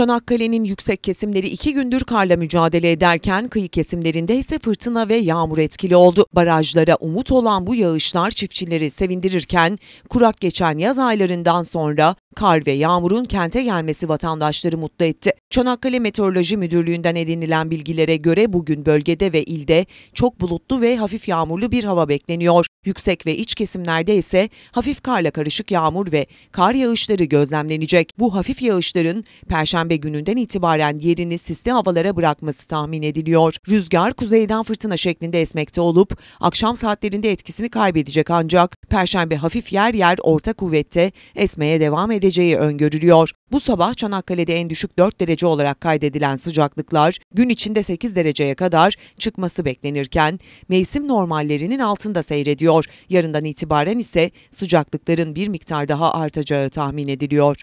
Çanakkale'nin yüksek kesimleri iki gündür karla mücadele ederken kıyı kesimlerinde ise fırtına ve yağmur etkili oldu. Barajlara umut olan bu yağışlar çiftçileri sevindirirken kurak geçen yaz aylarından sonra Kar ve yağmurun kente gelmesi vatandaşları mutlu etti. Çanakkale Meteoroloji Müdürlüğü'nden edinilen bilgilere göre bugün bölgede ve ilde çok bulutlu ve hafif yağmurlu bir hava bekleniyor. Yüksek ve iç kesimlerde ise hafif karla karışık yağmur ve kar yağışları gözlemlenecek. Bu hafif yağışların perşembe gününden itibaren yerini sisli havalara bırakması tahmin ediliyor. Rüzgar kuzeyden fırtına şeklinde esmekte olup akşam saatlerinde etkisini kaybedecek ancak perşembe hafif yer yer orta kuvvette esmeye devam edecek edeceği öngörülüyor. Bu sabah Çanakkale'de en düşük 4 derece olarak kaydedilen sıcaklıklar gün içinde 8 dereceye kadar çıkması beklenirken mevsim normallerinin altında seyrediyor. Yarından itibaren ise sıcaklıkların bir miktar daha artacağı tahmin ediliyor.